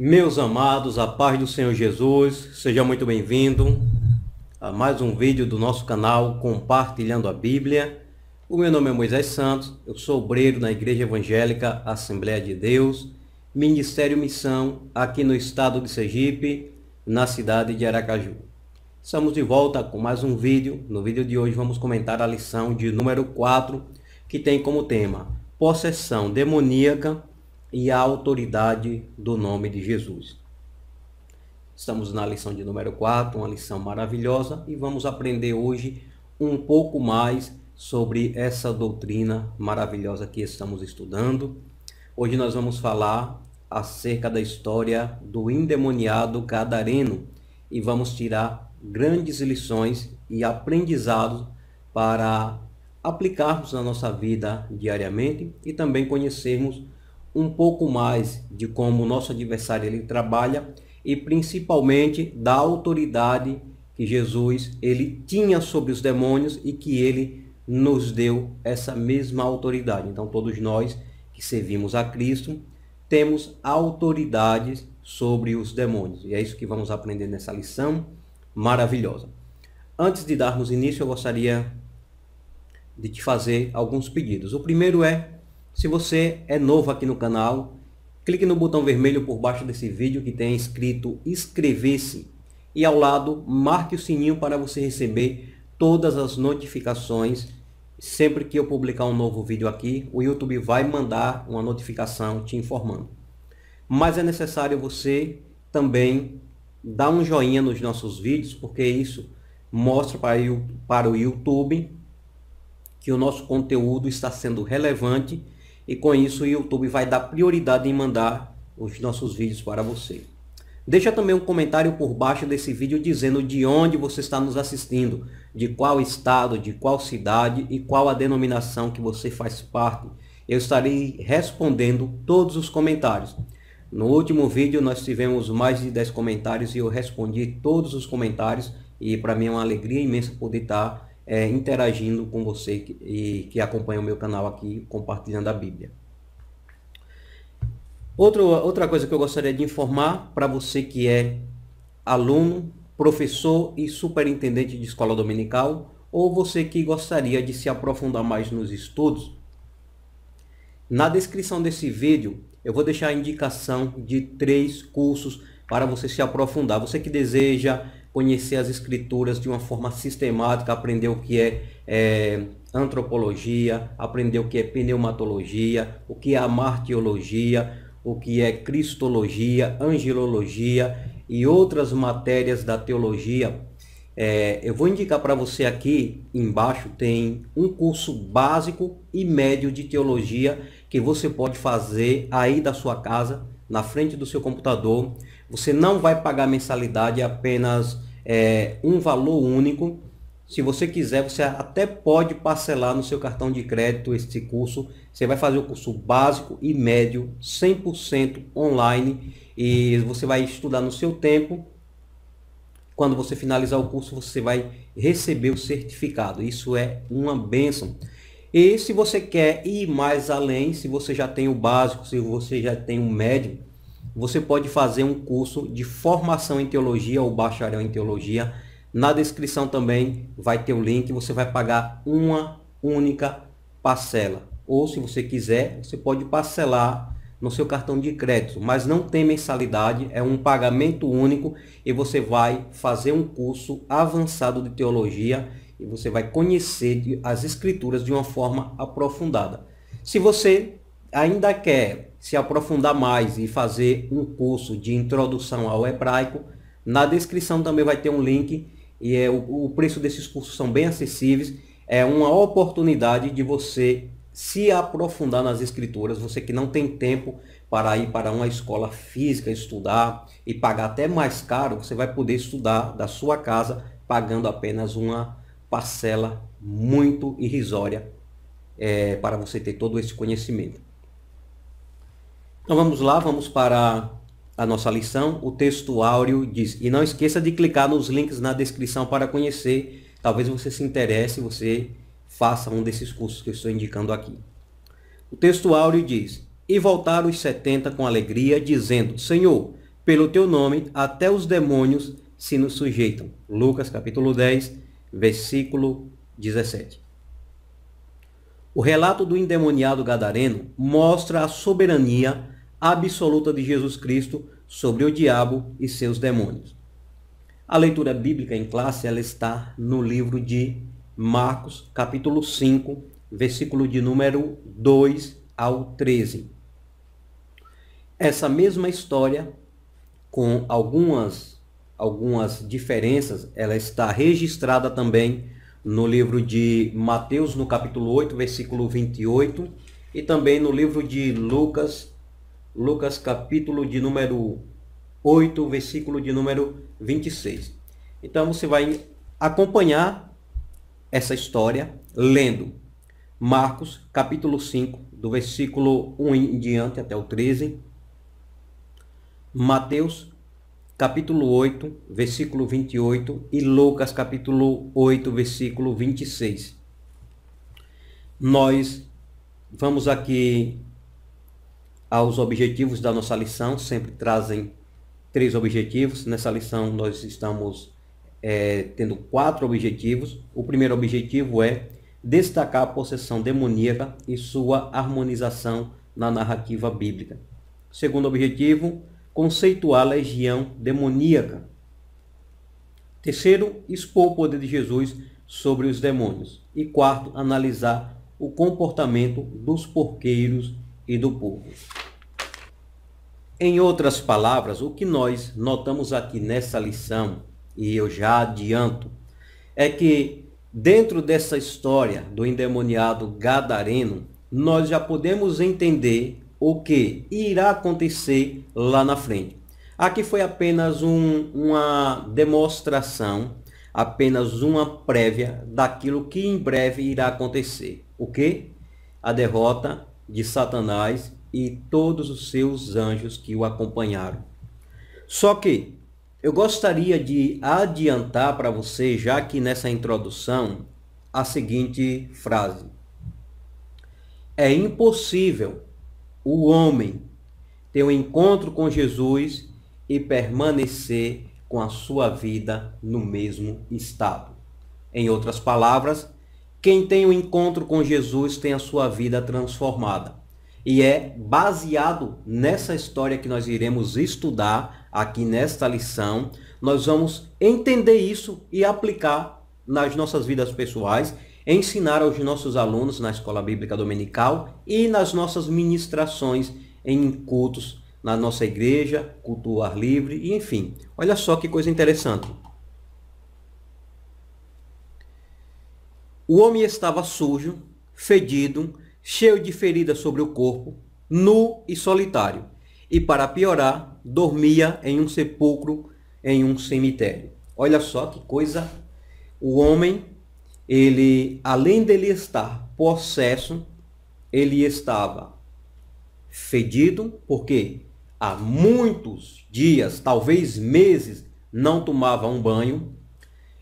Meus amados, a paz do Senhor Jesus, seja muito bem-vindo a mais um vídeo do nosso canal Compartilhando a Bíblia. O meu nome é Moisés Santos, eu sou obreiro na Igreja Evangélica Assembleia de Deus, Ministério Missão, aqui no estado de Sergipe, na cidade de Aracaju. Estamos de volta com mais um vídeo. No vídeo de hoje vamos comentar a lição de número 4, que tem como tema Possessão demoníaca e a autoridade do nome de Jesus. Estamos na lição de número 4, uma lição maravilhosa, e vamos aprender hoje um pouco mais sobre essa doutrina maravilhosa que estamos estudando. Hoje nós vamos falar acerca da história do endemoniado gadareno e vamos tirar grandes lições e aprendizados para aplicarmos na nossa vida diariamente e também conhecermos um pouco mais de como o nosso adversário ele trabalha e principalmente da autoridade que Jesus ele tinha sobre os demônios e que ele nos deu essa mesma autoridade. Então todos nós que servimos a Cristo temos autoridade sobre os demônios. E é isso que vamos aprender nessa lição maravilhosa. Antes de darmos início, eu gostaria de te fazer alguns pedidos. O primeiro é se você é novo aqui no canal, clique no botão vermelho por baixo desse vídeo que tem escrito inscrever-se e ao lado marque o sininho para você receber todas as notificações. Sempre que eu publicar um novo vídeo aqui, o YouTube vai mandar uma notificação te informando. Mas é necessário você também dar um joinha nos nossos vídeos, porque isso mostra para o YouTube que o nosso conteúdo está sendo relevante e com isso o YouTube vai dar prioridade em mandar os nossos vídeos para você. Deixa também um comentário por baixo desse vídeo dizendo de onde você está nos assistindo, de qual estado, de qual cidade e qual a denominação que você faz parte. Eu estarei respondendo todos os comentários. No último vídeo nós tivemos mais de 10 comentários e eu respondi todos os comentários e para mim é uma alegria imensa poder estar é, interagindo com você que, e, que acompanha o meu canal aqui, compartilhando a Bíblia. Outro, outra coisa que eu gostaria de informar para você que é aluno, professor e superintendente de escola dominical, ou você que gostaria de se aprofundar mais nos estudos, na descrição desse vídeo eu vou deixar a indicação de três cursos para você se aprofundar. Você que deseja conhecer as escrituras de uma forma sistemática, aprender o que é, é antropologia, aprender o que é pneumatologia, o que é amartiologia, o que é cristologia, angelologia e outras matérias da teologia. É, eu vou indicar para você aqui embaixo tem um curso básico e médio de teologia que você pode fazer aí da sua casa, na frente do seu computador você não vai pagar mensalidade, apenas é, um valor único. Se você quiser, você até pode parcelar no seu cartão de crédito este curso. Você vai fazer o curso básico e médio 100% online e você vai estudar no seu tempo. Quando você finalizar o curso, você vai receber o certificado. Isso é uma bênção. E se você quer ir mais além, se você já tem o básico, se você já tem o médio, você pode fazer um curso de formação em teologia ou bacharel em teologia. Na descrição também vai ter o link, você vai pagar uma única parcela. Ou se você quiser, você pode parcelar no seu cartão de crédito, mas não tem mensalidade, é um pagamento único e você vai fazer um curso avançado de teologia e você vai conhecer as escrituras de uma forma aprofundada. Se você ainda quer se aprofundar mais e fazer um curso de introdução ao hebraico, na descrição também vai ter um link e é, o, o preço desses cursos são bem acessíveis. É uma oportunidade de você se aprofundar nas escrituras, você que não tem tempo para ir para uma escola física estudar e pagar até mais caro, você vai poder estudar da sua casa pagando apenas uma parcela muito irrisória é, para você ter todo esse conhecimento. Então vamos lá, vamos para a nossa lição. O texto áureo diz: E não esqueça de clicar nos links na descrição para conhecer. Talvez você se interesse, você faça um desses cursos que eu estou indicando aqui. O texto áureo diz: E voltaram os setenta com alegria, dizendo: Senhor, pelo teu nome, até os demônios se nos sujeitam. Lucas capítulo 10, versículo 17. O relato do endemoniado gadareno mostra a soberania absoluta de Jesus Cristo sobre o diabo e seus demônios. A leitura bíblica em classe ela está no livro de Marcos, capítulo 5, versículo de número 2 ao 13. Essa mesma história com algumas algumas diferenças, ela está registrada também no livro de Mateus, no capítulo 8, versículo 28, e também no livro de Lucas, Lucas capítulo de número 8, versículo de número 26. Então você vai acompanhar essa história lendo Marcos capítulo 5, do versículo 1 em diante até o 13. Mateus capítulo 8, versículo 28 e Lucas capítulo 8, versículo 26. Nós vamos aqui aos objetivos da nossa lição, sempre trazem três objetivos. Nessa lição, nós estamos é, tendo quatro objetivos. O primeiro objetivo é destacar a possessão demoníaca e sua harmonização na narrativa bíblica. Segundo objetivo, conceituar a legião demoníaca. Terceiro, expor o poder de Jesus sobre os demônios. E quarto, analisar o comportamento dos porqueiros e do povo. Em outras palavras, o que nós notamos aqui nessa lição, e eu já adianto, é que dentro dessa história do endemoniado gadareno, nós já podemos entender o que irá acontecer lá na frente. Aqui foi apenas um, uma demonstração, apenas uma prévia daquilo que em breve irá acontecer. O que? A derrota de Satanás e todos os seus anjos que o acompanharam. Só que eu gostaria de adiantar para você, já que nessa introdução, a seguinte frase: É impossível o homem ter um encontro com Jesus e permanecer com a sua vida no mesmo estado. Em outras palavras, quem tem o um encontro com Jesus tem a sua vida transformada. E é baseado nessa história que nós iremos estudar aqui nesta lição, nós vamos entender isso e aplicar nas nossas vidas pessoais, ensinar aos nossos alunos na escola bíblica dominical e nas nossas ministrações em cultos na nossa igreja, culto ar livre e enfim. Olha só que coisa interessante. O homem estava sujo, fedido, cheio de feridas sobre o corpo, nu e solitário, e para piorar, dormia em um sepulcro em um cemitério. Olha só que coisa. O homem, ele além dele estar possesso, ele estava fedido, porque há muitos dias, talvez meses, não tomava um banho,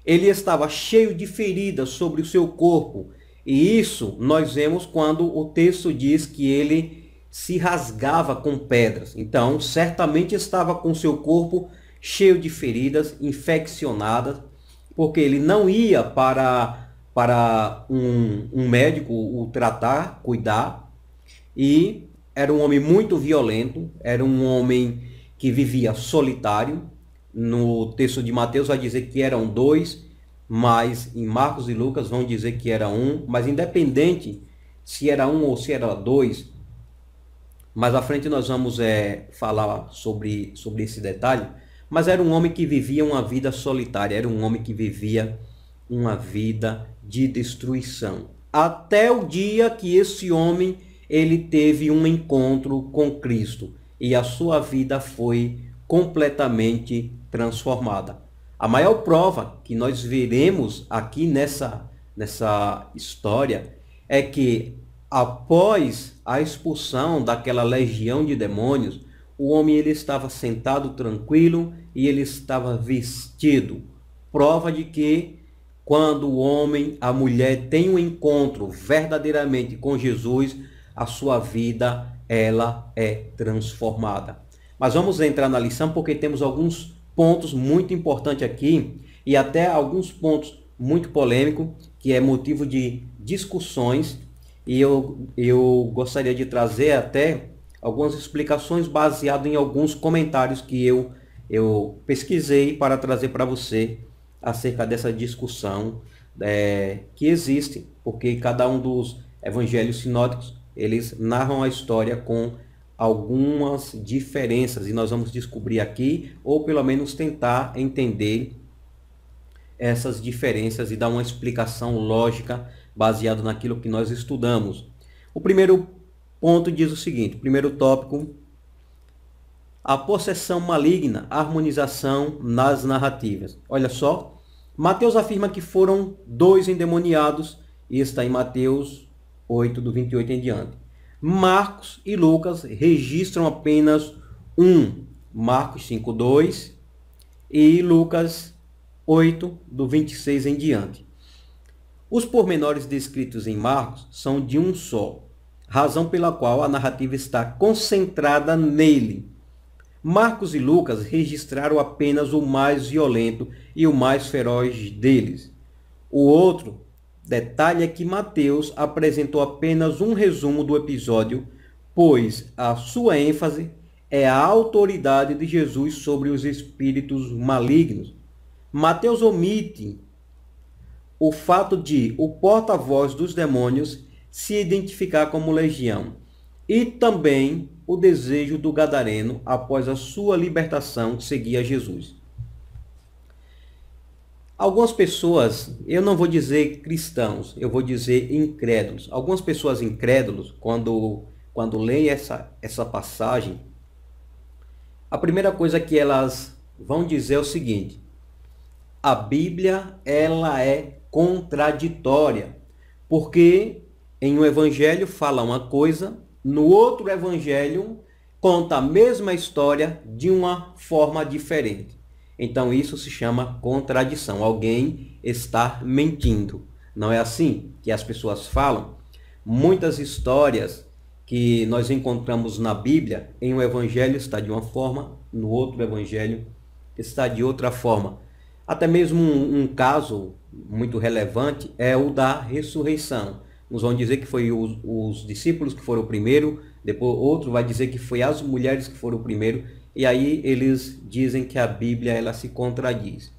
ele estava cheio de feridas sobre o seu corpo. E isso nós vemos quando o texto diz que ele se rasgava com pedras. Então, certamente estava com seu corpo cheio de feridas, infeccionadas, porque ele não ia para, para um, um médico o tratar, cuidar. E era um homem muito violento, era um homem que vivia solitário, no texto de Mateus vai dizer que eram dois, mas em Marcos e Lucas vão dizer que era um, mas independente se era um ou se era dois, mais à frente nós vamos é, falar sobre, sobre esse detalhe, mas era um homem que vivia uma vida solitária, era um homem que vivia uma vida de destruição. Até o dia que esse homem ele teve um encontro com Cristo e a sua vida foi completamente transformada. A maior prova que nós veremos aqui nessa, nessa história é que após a expulsão daquela legião de demônios, o homem ele estava sentado tranquilo e ele estava vestido. Prova de que quando o homem, a mulher tem um encontro verdadeiramente com Jesus, a sua vida ela é transformada. Mas vamos entrar na lição porque temos alguns pontos muito importantes aqui e até alguns pontos muito polêmicos, que é motivo de discussões. E eu, eu gostaria de trazer até algumas explicações baseadas em alguns comentários que eu, eu pesquisei para trazer para você acerca dessa discussão é, que existe, porque cada um dos evangelhos sinóticos eles narram a história com algumas diferenças e nós vamos descobrir aqui, ou pelo menos tentar entender essas diferenças e dar uma explicação lógica baseado naquilo que nós estudamos. O primeiro ponto diz o seguinte, o primeiro tópico, a possessão maligna, a harmonização nas narrativas. Olha só, Mateus afirma que foram dois endemoniados, e está em Mateus 8, do 28 em diante. Marcos e Lucas registram apenas um, Marcos 5:2 e Lucas 8 do 26 em diante. Os pormenores descritos em Marcos são de um só, razão pela qual a narrativa está concentrada nele. Marcos e Lucas registraram apenas o mais violento e o mais feroz deles. O outro Detalhe é que Mateus apresentou apenas um resumo do episódio, pois a sua ênfase é a autoridade de Jesus sobre os espíritos malignos. Mateus omite o fato de o porta-voz dos demônios se identificar como legião e também o desejo do gadareno após a sua libertação seguir a Jesus. Algumas pessoas, eu não vou dizer cristãos, eu vou dizer incrédulos. Algumas pessoas incrédulos, quando, quando leem essa, essa passagem, a primeira coisa que elas vão dizer é o seguinte: a Bíblia ela é contraditória, porque em um evangelho fala uma coisa, no outro evangelho conta a mesma história de uma forma diferente. Então isso se chama contradição. Alguém está mentindo. Não é assim que as pessoas falam? Muitas histórias que nós encontramos na Bíblia, em um evangelho está de uma forma, no outro evangelho está de outra forma. Até mesmo um, um caso muito relevante é o da ressurreição. Uns vão dizer que foi os, os discípulos que foram o primeiro, depois outro vai dizer que foi as mulheres que foram o primeiro e aí eles dizem que a Bíblia ela se contradiz.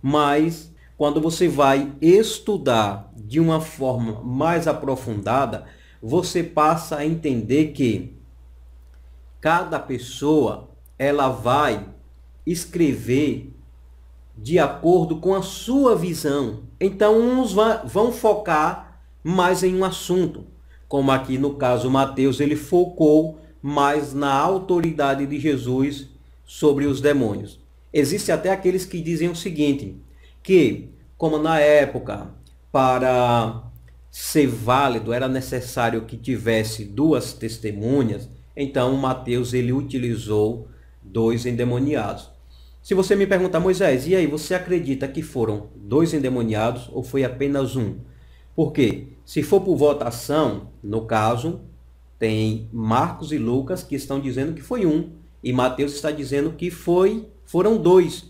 Mas quando você vai estudar de uma forma mais aprofundada, você passa a entender que cada pessoa ela vai escrever de acordo com a sua visão. Então uns vão focar mais em um assunto, como aqui no caso Mateus ele focou mas na autoridade de Jesus sobre os demônios. Existem até aqueles que dizem o seguinte, que como na época para ser válido era necessário que tivesse duas testemunhas, então Mateus ele utilizou dois endemoniados. Se você me perguntar, Moisés, e aí, você acredita que foram dois endemoniados ou foi apenas um? Porque se for por votação, no caso, tem Marcos e Lucas que estão dizendo que foi um, e Mateus está dizendo que foi, foram dois.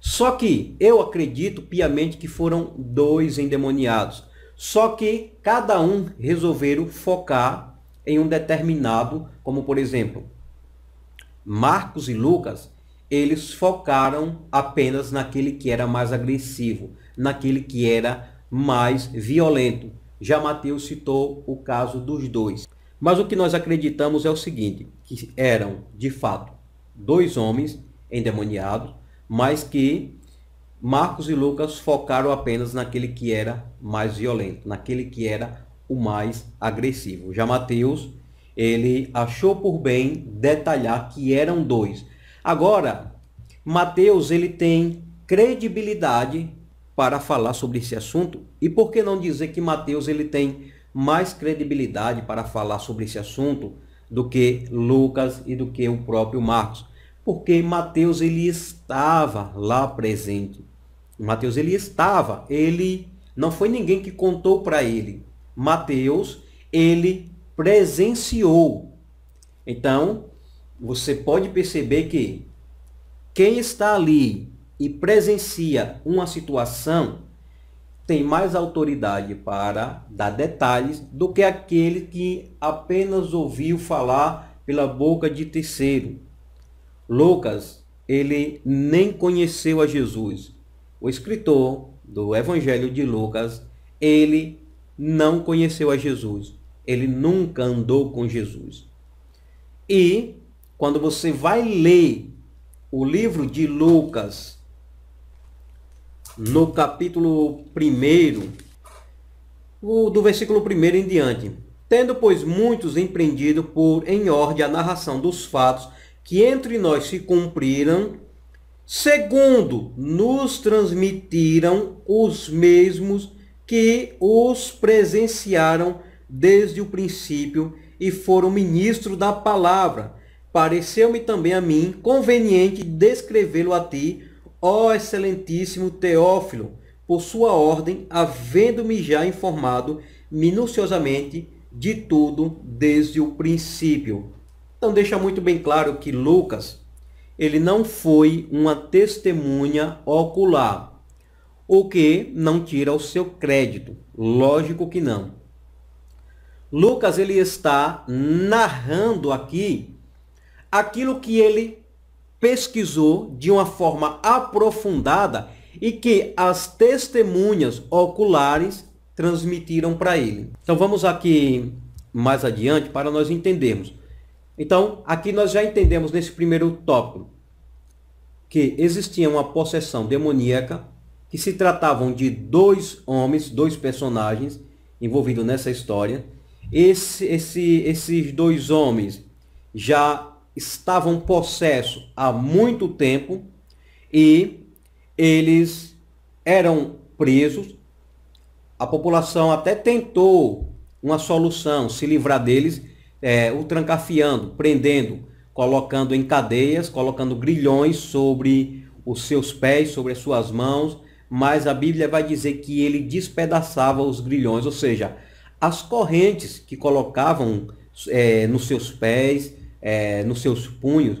Só que eu acredito piamente que foram dois endemoniados. Só que cada um resolveram focar em um determinado, como por exemplo, Marcos e Lucas, eles focaram apenas naquele que era mais agressivo, naquele que era mais violento. Já Mateus citou o caso dos dois. Mas o que nós acreditamos é o seguinte, que eram, de fato, dois homens endemoniados, mas que Marcos e Lucas focaram apenas naquele que era mais violento, naquele que era o mais agressivo. Já Mateus, ele achou por bem detalhar que eram dois. Agora, Mateus, ele tem credibilidade para falar sobre esse assunto e por que não dizer que Mateus ele tem mais credibilidade para falar sobre esse assunto do que Lucas e do que o próprio Marcos, porque Mateus ele estava lá presente. Mateus ele estava, ele não foi ninguém que contou para ele. Mateus ele presenciou. Então, você pode perceber que quem está ali e presencia uma situação tem mais autoridade para dar detalhes do que aquele que apenas ouviu falar pela boca de terceiro. Lucas, ele nem conheceu a Jesus. O escritor do Evangelho de Lucas, ele não conheceu a Jesus. Ele nunca andou com Jesus. E quando você vai ler o livro de Lucas, no capítulo 1, do versículo 1 em diante. Tendo, pois, muitos empreendido por em ordem a narração dos fatos que entre nós se cumpriram, segundo nos transmitiram os mesmos que os presenciaram desde o princípio e foram ministros da palavra. Pareceu-me também a mim conveniente descrevê-lo a ti, Ó excelentíssimo Teófilo, por sua ordem, havendo-me já informado minuciosamente de tudo desde o princípio. Então deixa muito bem claro que Lucas, ele não foi uma testemunha ocular, o que não tira o seu crédito, lógico que não. Lucas ele está narrando aqui aquilo que ele pesquisou de uma forma aprofundada e que as testemunhas oculares transmitiram para ele. Então vamos aqui mais adiante para nós entendermos. Então, aqui nós já entendemos nesse primeiro tópico que existia uma possessão demoníaca, que se tratavam de dois homens, dois personagens envolvidos nessa história. Esse, esse, esses dois homens já estavam possesso há muito tempo e eles eram presos. A população até tentou uma solução, se livrar deles, é, o trancafiando, prendendo, colocando em cadeias, colocando grilhões sobre os seus pés, sobre as suas mãos, mas a Bíblia vai dizer que ele despedaçava os grilhões, ou seja, as correntes que colocavam é, nos seus pés, é, nos seus punhos,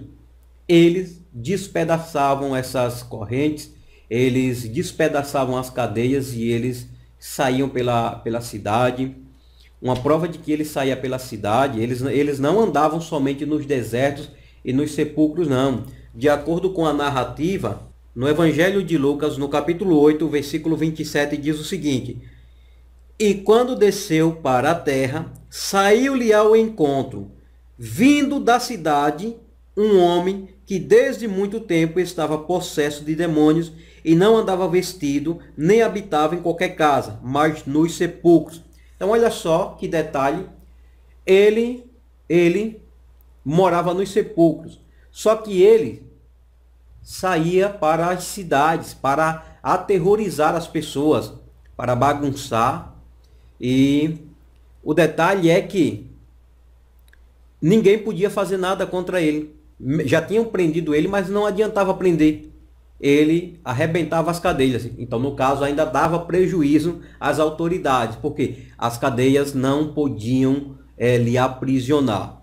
eles despedaçavam essas correntes, eles despedaçavam as cadeias e eles saíam pela, pela cidade. Uma prova de que ele saía pela cidade, eles, eles não andavam somente nos desertos e nos sepulcros, não. De acordo com a narrativa, no Evangelho de Lucas, no capítulo 8, versículo 27, diz o seguinte: E quando desceu para a terra, saiu-lhe ao encontro Vindo da cidade, um homem que desde muito tempo estava possesso de demônios e não andava vestido, nem habitava em qualquer casa, mas nos sepulcros. Então olha só que detalhe. Ele ele morava nos sepulcros. Só que ele saía para as cidades para aterrorizar as pessoas, para bagunçar. E o detalhe é que ninguém podia fazer nada contra ele. Já tinham prendido ele, mas não adiantava prender. Ele arrebentava as cadeias. Então, no caso, ainda dava prejuízo às autoridades, porque as cadeias não podiam é, lhe aprisionar.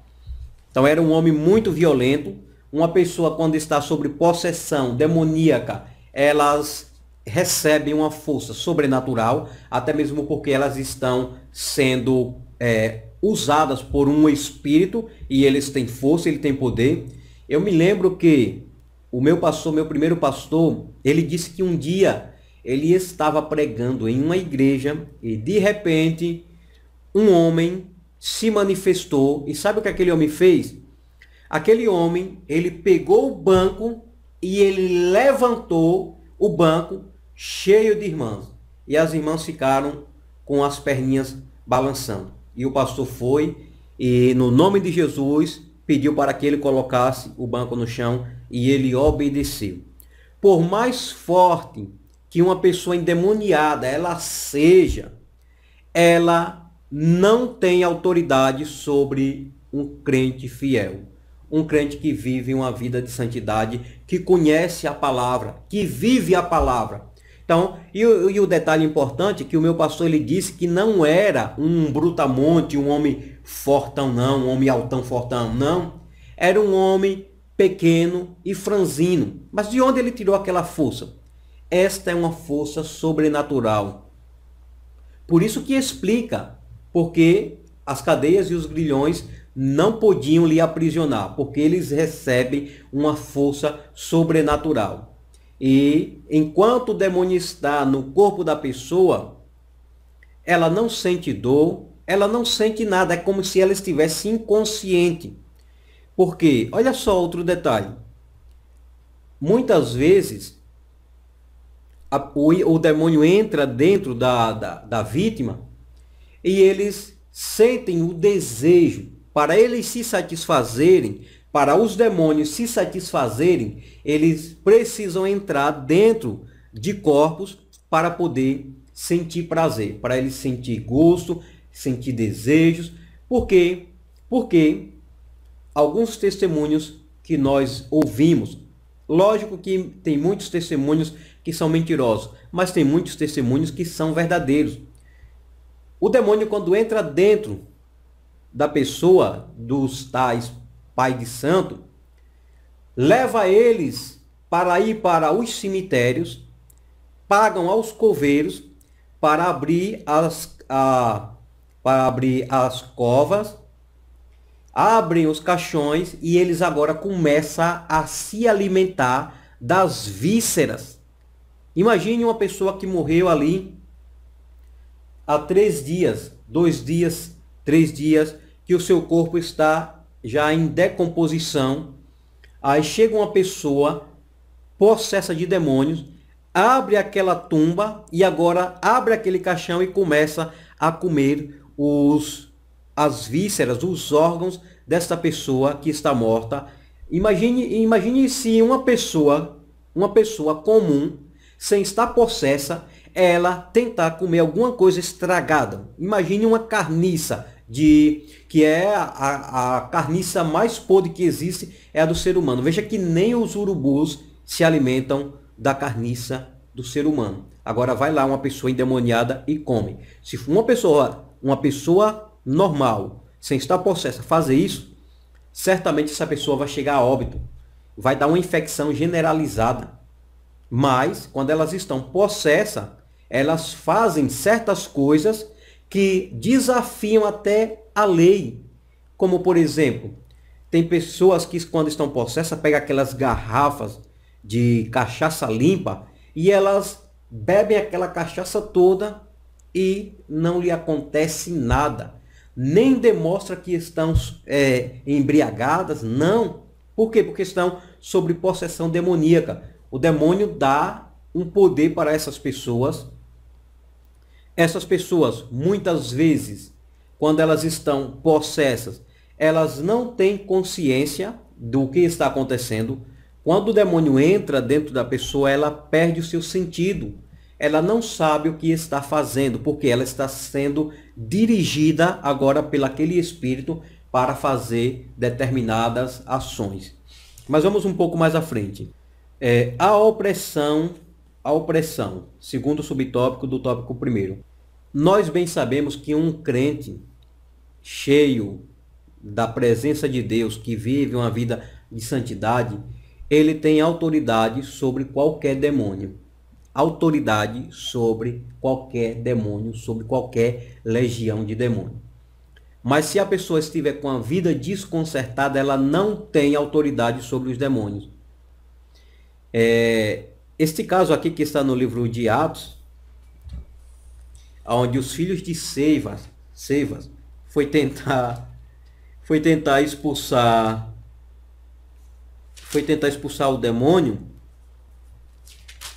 Então, era um homem muito violento. Uma pessoa, quando está sobre possessão demoníaca, elas recebem uma força sobrenatural, até mesmo porque elas estão sendo é, usadas por um espírito e eles têm força, ele tem poder. Eu me lembro que o meu pastor, meu primeiro pastor, ele disse que um dia ele estava pregando em uma igreja e de repente um homem se manifestou e sabe o que aquele homem fez? Aquele homem, ele pegou o banco e ele levantou o banco cheio de irmãs. E as irmãs ficaram com as perninhas balançando. E o pastor foi e, no nome de Jesus, pediu para que ele colocasse o banco no chão e ele obedeceu. Por mais forte que uma pessoa endemoniada ela seja, ela não tem autoridade sobre um crente fiel, um crente que vive uma vida de santidade, que conhece a palavra, que vive a palavra, então, e, e, o detalhe importante é que o meu pastor ele disse que não era um brutamonte, um homem fortão não, um homem altão fortão não, era um homem pequeno e franzino. Mas de onde ele tirou aquela força? Esta é uma força sobrenatural. Por isso que explica porque as cadeias e os grilhões não podiam lhe aprisionar, porque eles recebem uma força sobrenatural. E enquanto o demônio está no corpo da pessoa, ela não sente dor, ela não sente nada, é como se ela estivesse inconsciente. Porque, olha só outro detalhe. Muitas vezes a, o, o, demônio entra dentro da, da, da vítima e eles sentem o desejo. Para eles se satisfazerem, para os demônios se satisfazerem, eles precisam entrar dentro de corpos para poder sentir prazer, para eles sentir gosto, sentir desejos. Por quê? Porque alguns testemunhos que nós ouvimos, lógico que tem muitos testemunhos que são mentirosos, mas tem muitos testemunhos que são verdadeiros. O demônio quando entra dentro da pessoa dos tais pai de santo, leva eles para ir para os cemitérios, pagam aos coveiros para abrir as, a, para abrir as covas, abrem os caixões e eles agora começam a se alimentar das vísceras. Imagine uma pessoa que morreu ali há três dias, dois dias, três dias, que o seu corpo está já em decomposição. Aí chega uma pessoa possessa de demônios, abre aquela tumba e agora abre aquele caixão e começa a comer os as vísceras, os órgãos desta pessoa que está morta. Imagine, imagine se uma pessoa, uma pessoa comum, sem estar possessa, ela tentar comer alguma coisa estragada. Imagine uma carniça de que é a, a carniça mais podre que existe, é a do ser humano. Veja que nem os urubus se alimentam da carniça do ser humano. Agora vai lá uma pessoa endemoniada e come. Se uma pessoa, uma pessoa normal, sem estar possessa, fazer isso, certamente essa pessoa vai chegar a óbito. Vai dar uma infecção generalizada. Mas quando elas estão possessas, elas fazem certas coisas que desafiam até a lei. Como, por exemplo, tem pessoas que, quando estão possessas, pegam aquelas garrafas de cachaça limpa e elas bebem aquela cachaça toda e não lhe acontece nada. Nem demonstra que estão é, embriagadas, não. Por quê? Porque estão sobre possessão demoníaca. O demônio dá um poder para essas pessoas. Essas pessoas, muitas vezes, quando elas estão possessas, elas não têm consciência do que está acontecendo. Quando o demônio entra dentro da pessoa, ela perde o seu sentido. Ela não sabe o que está fazendo, porque ela está sendo dirigida agora pelo aquele espírito para fazer determinadas ações. Mas vamos um pouco mais à frente. É, a opressão, a opressão, segundo subtópico do tópico primeiro. Nós bem sabemos que um crente cheio da presença de Deus, que vive uma vida de santidade, ele tem autoridade sobre qualquer demônio. Autoridade sobre qualquer demônio, sobre qualquer legião de demônio. Mas se a pessoa estiver com a vida desconcertada, ela não tem autoridade sobre os demônios. É, este caso aqui que está no livro de Atos, onde os filhos de Seivas, Sevas foi tentar foi tentar expulsar foi tentar expulsar o demônio.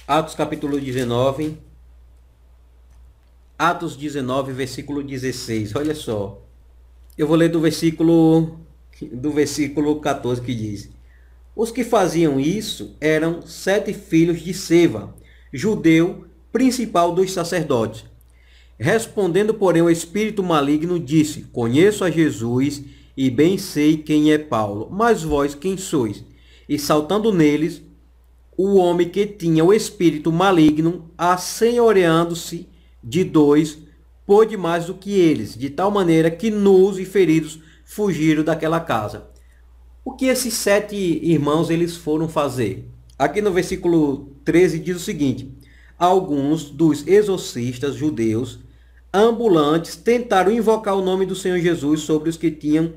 Atos capítulo 19 Atos 19 versículo 16. Olha só. Eu vou ler do versículo do versículo 14 que diz: Os que faziam isso eram sete filhos de Seva, judeu principal dos sacerdotes Respondendo, porém, o espírito maligno disse: Conheço a Jesus e bem sei quem é Paulo, mas vós quem sois? E saltando neles, o homem que tinha o espírito maligno, assenhoreando-se de dois, pôde mais do que eles, de tal maneira que nus e feridos fugiram daquela casa. O que esses sete irmãos eles foram fazer? Aqui no versículo 13 diz o seguinte: Alguns dos exorcistas judeus ambulantes tentaram invocar o nome do Senhor Jesus sobre os que tinham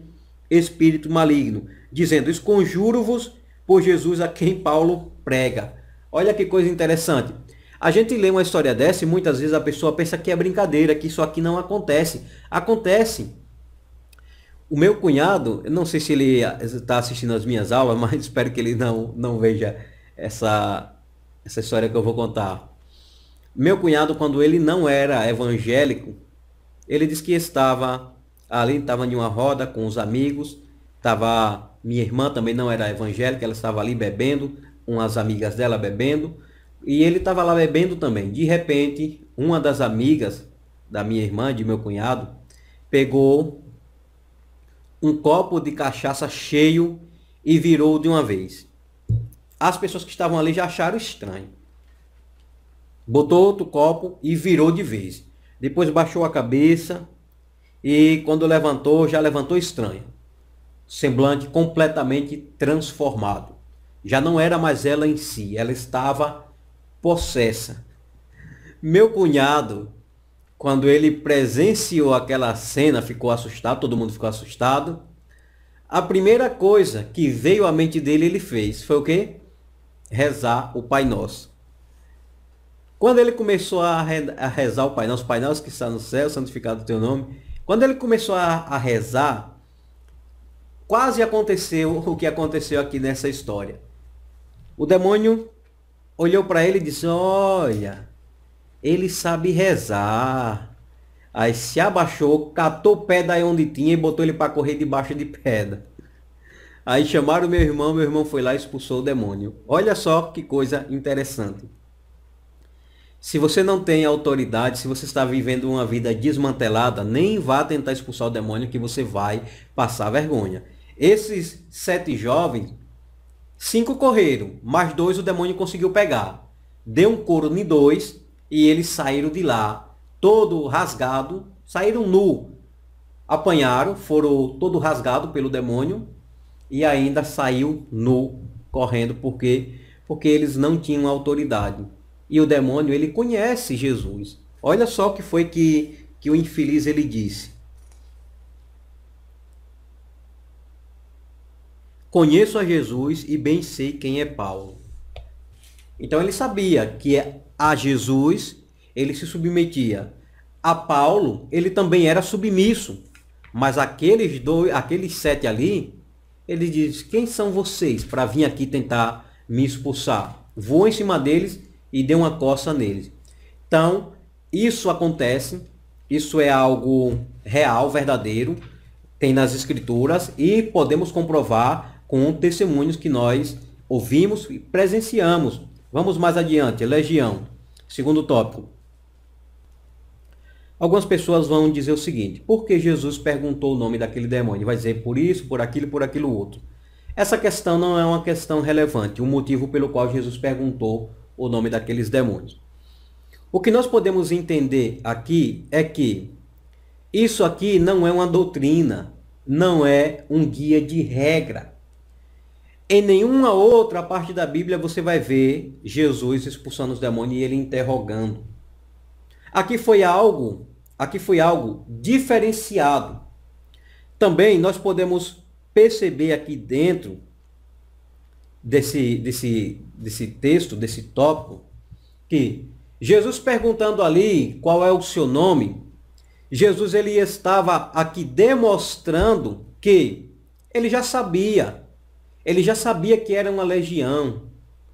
espírito maligno, dizendo: Esconjuro-vos por Jesus a quem Paulo prega. Olha que coisa interessante. A gente lê uma história dessa e muitas vezes a pessoa pensa que é brincadeira, que isso aqui não acontece. Acontece. O meu cunhado, eu não sei se ele está assistindo as minhas aulas, mas espero que ele não, não veja essa, essa história que eu vou contar. Meu cunhado, quando ele não era evangélico, ele disse que estava ali, estava em uma roda com os amigos, Tava minha irmã também não era evangélica, ela estava ali bebendo, umas amigas dela bebendo, e ele estava lá bebendo também. De repente, uma das amigas da minha irmã, de meu cunhado, pegou um copo de cachaça cheio e virou de uma vez. As pessoas que estavam ali já acharam estranho botou outro copo e virou de vez. Depois baixou a cabeça e quando levantou, já levantou estranho. Semblante completamente transformado. Já não era mais ela em si, ela estava possessa. Meu cunhado, quando ele presenciou aquela cena, ficou assustado, todo mundo ficou assustado. A primeira coisa que veio à mente dele, ele fez, foi o quê? Rezar o Pai Nosso. Quando ele começou a, rezar o Pai Nosso, Pai Nosso que está no céu, santificado o teu nome. Quando ele começou a, a rezar, quase aconteceu o que aconteceu aqui nessa história. O demônio olhou para ele e disse: Olha, ele sabe rezar. Aí se abaixou, catou pé aí onde tinha e botou ele para correr debaixo de pedra. Aí chamaram meu irmão, meu irmão foi lá e expulsou o demônio. Olha só que coisa interessante. Se você não tem autoridade, se você está vivendo uma vida desmantelada, nem vá tentar expulsar o demônio que você vai passar vergonha. Esses sete jovens, cinco correram, mas dois o demônio conseguiu pegar. Deu um couro em dois e eles saíram de lá, todo rasgado, saíram nu. Apanharam, foram todo rasgado pelo demônio e ainda saiu nu correndo porque porque eles não tinham autoridade e o demônio ele conhece Jesus. Olha só o que foi que, que o infeliz ele disse. Conheço a Jesus e bem sei quem é Paulo. Então ele sabia que a Jesus ele se submetia. A Paulo ele também era submisso. Mas aqueles dois, aqueles sete ali, ele diz: quem são vocês para vir aqui tentar me expulsar? Vou em cima deles e dê uma coça neles. Então, isso acontece, isso é algo real, verdadeiro, tem nas escrituras e podemos comprovar com testemunhos que nós ouvimos e presenciamos. Vamos mais adiante, legião. Segundo tópico. Algumas pessoas vão dizer o seguinte: por que Jesus perguntou o nome daquele demônio? Vai dizer por isso, por aquilo, por aquilo outro. Essa questão não é uma questão relevante. O motivo pelo qual Jesus perguntou o nome daqueles demônios. O que nós podemos entender aqui é que isso aqui não é uma doutrina, não é um guia de regra. Em nenhuma outra parte da Bíblia você vai ver Jesus expulsando os demônios e ele interrogando. Aqui foi algo, aqui foi algo diferenciado. Também nós podemos perceber aqui dentro desse, desse, desse texto, desse tópico, que Jesus perguntando ali qual é o seu nome, Jesus ele estava aqui demonstrando que ele já sabia, ele já sabia que era uma legião,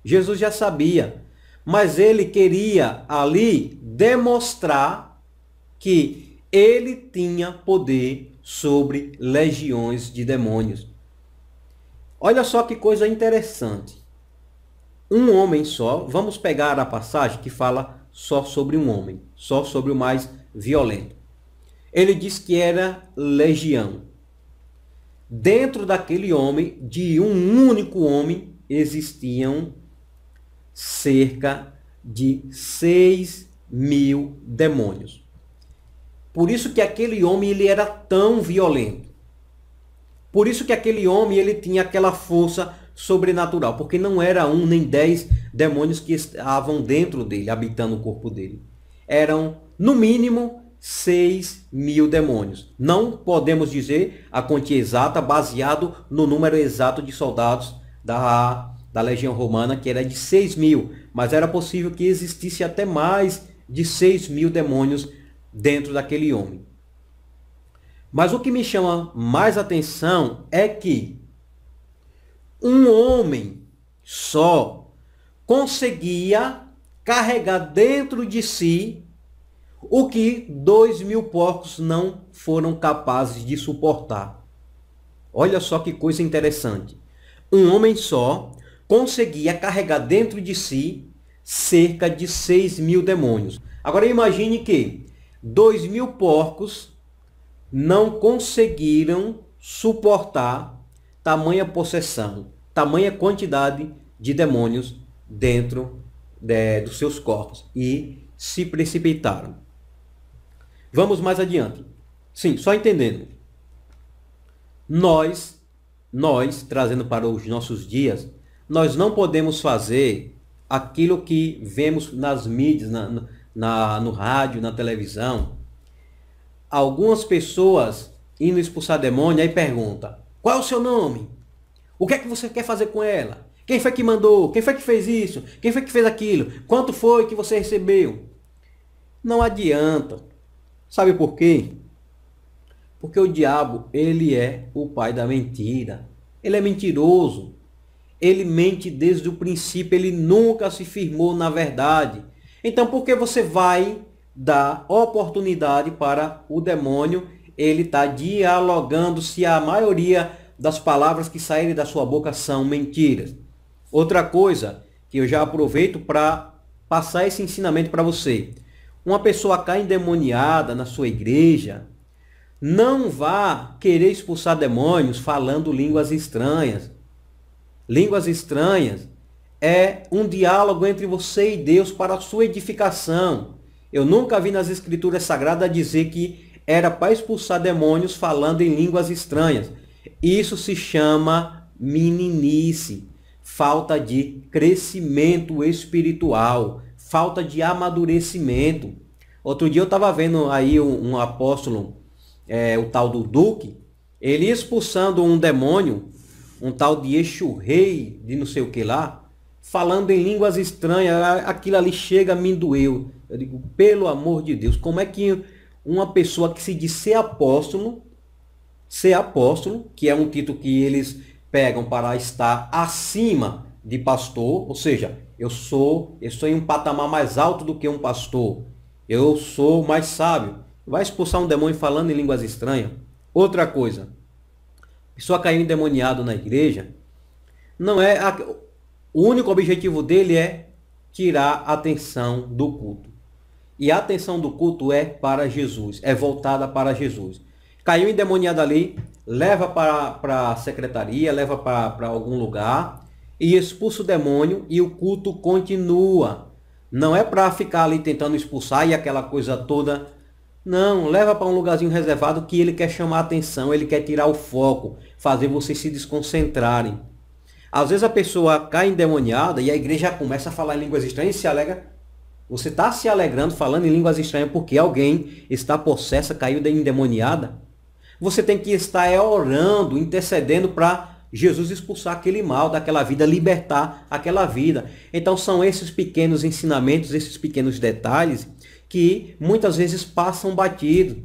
Jesus já sabia, mas ele queria ali demonstrar que ele tinha poder sobre legiões de demônios. Olha só que coisa interessante. Um homem só, vamos pegar a passagem que fala só sobre um homem, só sobre o mais violento. Ele diz que era legião. Dentro daquele homem, de um único homem, existiam cerca de 6 mil demônios. Por isso que aquele homem ele era tão violento. Por isso que aquele homem ele tinha aquela força sobrenatural, porque não era um nem dez demônios que estavam dentro dele, habitando o corpo dele. Eram, no mínimo, seis mil demônios. Não podemos dizer a quantia exata, baseado no número exato de soldados da, da legião romana, que era de seis mil, mas era possível que existisse até mais de seis mil demônios dentro daquele homem. Mas o que me chama mais atenção é que um homem só conseguia carregar dentro de si o que dois mil porcos não foram capazes de suportar. Olha só que coisa interessante. Um homem só conseguia carregar dentro de si cerca de seis mil demônios. Agora imagine que dois mil porcos não conseguiram suportar tamanha possessão, tamanha quantidade de demônios dentro de, dos seus corpos e se precipitaram. Vamos mais adiante. Sim, só entendendo. Nós, nós, trazendo para os nossos dias, nós não podemos fazer aquilo que vemos nas mídias, na, na, no rádio, na televisão, algumas pessoas indo expulsar demônio, aí pergunta, qual é o seu nome? O que é que você quer fazer com ela? Quem foi que mandou? Quem foi que fez isso? Quem foi que fez aquilo? Quanto foi que você recebeu? Não adianta. Sabe por quê? Porque o diabo, ele é o pai da mentira. Ele é mentiroso. Ele mente desde o princípio, ele nunca se firmou na verdade. Então por que você vai dá oportunidade para o demônio. Ele está dialogando se a maioria das palavras que saírem da sua boca são mentiras. Outra coisa que eu já aproveito para passar esse ensinamento para você. Uma pessoa cai endemoniada na sua igreja, não vá querer expulsar demônios falando línguas estranhas. Línguas estranhas é um diálogo entre você e Deus para a sua edificação. Eu nunca vi nas escrituras sagradas dizer que era para expulsar demônios falando em línguas estranhas. Isso se chama meninice, falta de crescimento espiritual, falta de amadurecimento. Outro dia eu estava vendo aí um, um apóstolo, é, o tal do Duque, ele expulsando um demônio, um tal de Exu Rei, de não sei o que lá, falando em línguas estranhas, aquilo ali chega, me doeu. Eu digo, pelo amor de Deus, como é que uma pessoa que se diz ser apóstolo, ser apóstolo, que é um título que eles pegam para estar acima de pastor, ou seja, eu sou, eu sou em um patamar mais alto do que um pastor. Eu sou mais sábio. Vai expulsar um demônio falando em línguas estranhas. Outra coisa, pessoa caiu endemoniado na igreja, não é a, o único objetivo dele é tirar a atenção do culto e a atenção do culto é para Jesus, é voltada para Jesus. Caiu endemoniado ali, leva para, para a secretaria, leva para, para algum lugar e expulsa o demônio e o culto continua. Não é para ficar ali tentando expulsar e aquela coisa toda. Não, leva para um lugarzinho reservado que ele quer chamar a atenção, ele quer tirar o foco, fazer vocês se desconcentrarem. Às vezes a pessoa cai endemoniada e a igreja começa a falar em línguas estranhas e se alega você está se alegrando falando em línguas estranhas porque alguém está possessa, caiu de endemoniada? Você tem que estar é orando, intercedendo para Jesus expulsar aquele mal daquela vida, libertar aquela vida. Então são esses pequenos ensinamentos, esses pequenos detalhes que muitas vezes passam batido.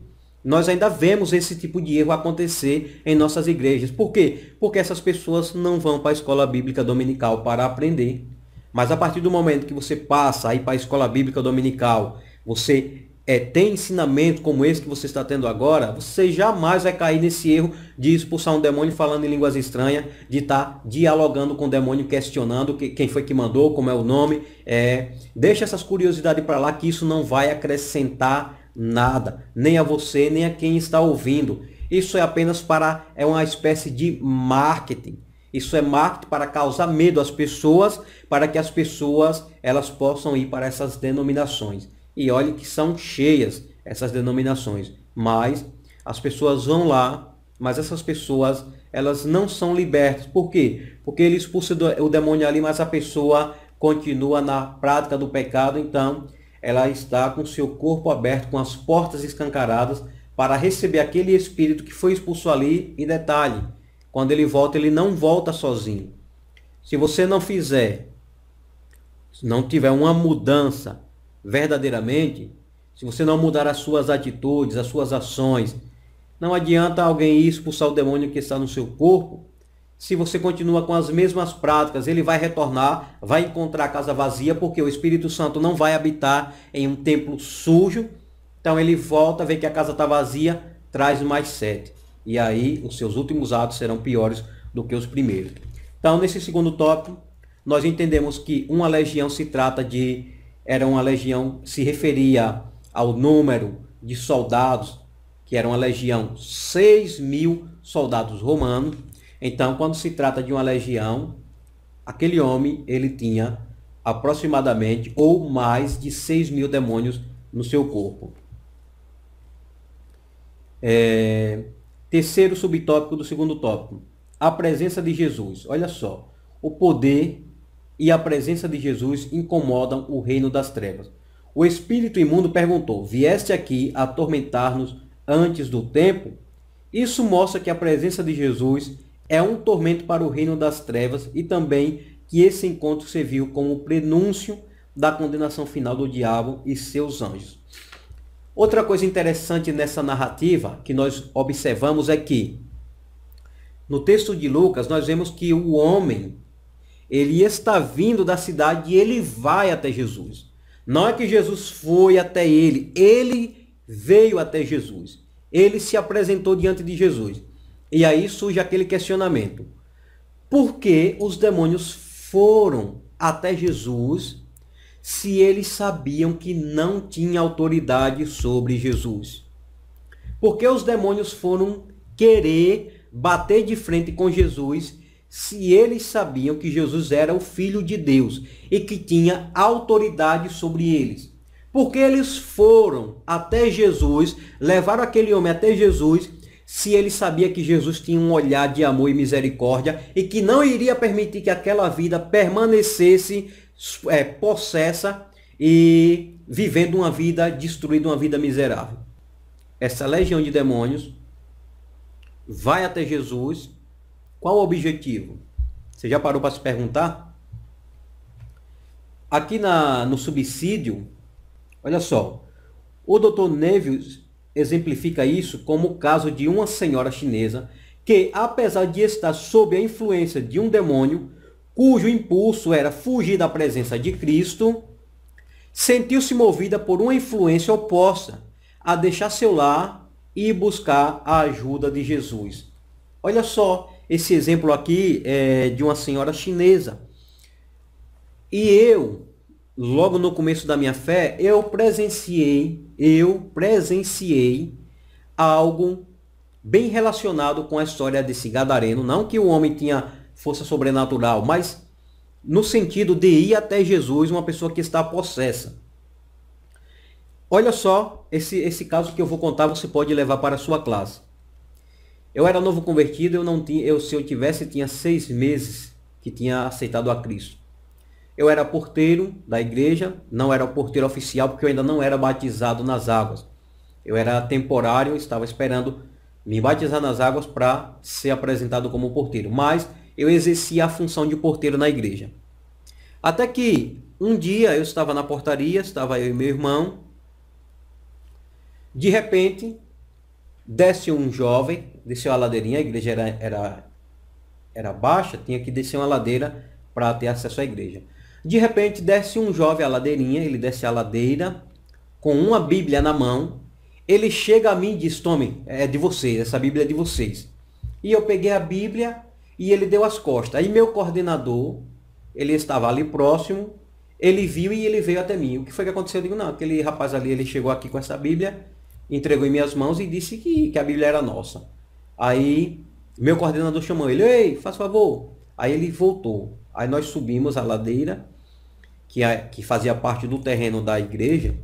Nós ainda vemos esse tipo de erro acontecer em nossas igrejas. Por quê? Porque essas pessoas não vão para a escola bíblica dominical para aprender. Mas a partir do momento que você passa aí para a escola bíblica dominical, você é, tem ensinamento como esse que você está tendo agora, você jamais vai cair nesse erro de expulsar um demônio falando em línguas estranhas, de estar tá dialogando com o demônio, questionando que, quem foi que mandou, como é o nome. É, deixa essas curiosidades para lá que isso não vai acrescentar nada, nem a você, nem a quem está ouvindo. Isso é apenas para, é uma espécie de marketing. Isso é marketing para causar medo às pessoas, para que as pessoas elas possam ir para essas denominações. E olhe que são cheias essas denominações, mas as pessoas vão lá, mas essas pessoas elas não são libertas. Por quê? Porque ele expulsa o demônio ali, mas a pessoa continua na prática do pecado, então ela está com seu corpo aberto, com as portas escancaradas para receber aquele espírito que foi expulso ali. E detalhe, quando ele volta, ele não volta sozinho. Se você não fizer, se não tiver uma mudança verdadeiramente, se você não mudar as suas atitudes, as suas ações, não adianta alguém ir expulsar o demônio que está no seu corpo. Se você continua com as mesmas práticas, ele vai retornar, vai encontrar a casa vazia, porque o Espírito Santo não vai habitar em um templo sujo. Então ele volta, vê que a casa está vazia, traz mais sete. E aí os seus últimos atos serão piores do que os primeiros. Então, nesse segundo tópico, nós entendemos que uma legião se trata de era uma legião se referia ao número de soldados que era uma legião 6 mil soldados romanos. Então, quando se trata de uma legião, aquele homem ele tinha aproximadamente ou mais de 6 mil demônios no seu corpo. É, Terceiro subtópico do segundo tópico, a presença de Jesus. Olha só, o poder e a presença de Jesus incomodam o reino das trevas. O espírito imundo perguntou: Vieste aqui atormentar-nos antes do tempo? Isso mostra que a presença de Jesus é um tormento para o reino das trevas e também que esse encontro serviu como prenúncio da condenação final do diabo e seus anjos. Outra coisa interessante nessa narrativa que nós observamos é que no texto de Lucas nós vemos que o homem ele está vindo da cidade e ele vai até Jesus. Não é que Jesus foi até ele, ele veio até Jesus. Ele se apresentou diante de Jesus. E aí surge aquele questionamento: por que os demônios foram até Jesus se eles sabiam que não tinha autoridade sobre Jesus. Porque os demônios foram querer bater de frente com Jesus se eles sabiam que Jesus era o Filho de Deus e que tinha autoridade sobre eles. Porque eles foram até Jesus, levaram aquele homem até Jesus, se ele sabia que Jesus tinha um olhar de amor e misericórdia e que não iria permitir que aquela vida permanecesse é, possessa e vivendo uma vida destruída, uma vida miserável. Essa legião de demônios vai até Jesus. Qual o objetivo? Você já parou para se perguntar? Aqui na, no subsídio, olha só, o Dr. Neves exemplifica isso como o caso de uma senhora chinesa que, apesar de estar sob a influência de um demônio, cujo impulso era fugir da presença de Cristo, sentiu-se movida por uma influência oposta a deixar seu lar e buscar a ajuda de Jesus. Olha só esse exemplo aqui é de uma senhora chinesa. E eu, logo no começo da minha fé, eu presenciei, eu presenciei algo bem relacionado com a história desse gadareno, não que o homem tinha força sobrenatural, mas no sentido de ir até Jesus, uma pessoa que está possessa. Olha só esse, esse caso que eu vou contar, você pode levar para a sua classe. Eu era novo convertido, eu não tinha, eu, se eu tivesse, tinha seis meses que tinha aceitado a Cristo. Eu era porteiro da igreja, não era porteiro oficial, porque eu ainda não era batizado nas águas. Eu era temporário, estava esperando me batizar nas águas para ser apresentado como porteiro. Mas eu exercia a função de porteiro na igreja. Até que um dia eu estava na portaria, estava eu e meu irmão. De repente, desce um jovem, desceu a ladeirinha, a igreja era, era, era baixa, tinha que descer uma ladeira para ter acesso à igreja. De repente, desce um jovem a ladeirinha, ele desce a ladeira com uma Bíblia na mão. Ele chega a mim e diz: Tome, é de vocês, essa Bíblia é de vocês. E eu peguei a Bíblia, e ele deu as costas. Aí meu coordenador, ele estava ali próximo, ele viu e ele veio até mim. O que foi que aconteceu? Eu digo, não, aquele rapaz ali, ele chegou aqui com essa Bíblia, entregou em minhas mãos e disse que, que a Bíblia era nossa. Aí meu coordenador chamou ele, ei, faz favor. Aí ele voltou. Aí nós subimos a ladeira, que, a, é, que fazia parte do terreno da igreja,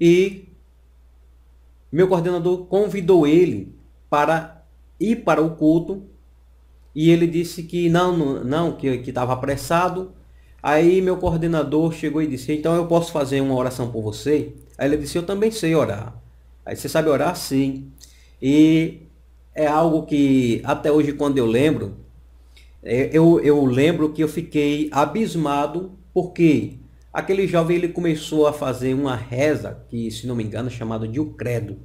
e meu coordenador convidou ele para ir para o culto e ele disse que não, não, que estava apressado. Aí meu coordenador chegou e disse, então eu posso fazer uma oração por você? Aí ele disse, eu também sei orar. Aí você sabe orar? Sim. E é algo que até hoje quando eu lembro, é, eu, eu lembro que eu fiquei abismado porque aquele jovem ele começou a fazer uma reza, que se não me engano é chamada de o credo.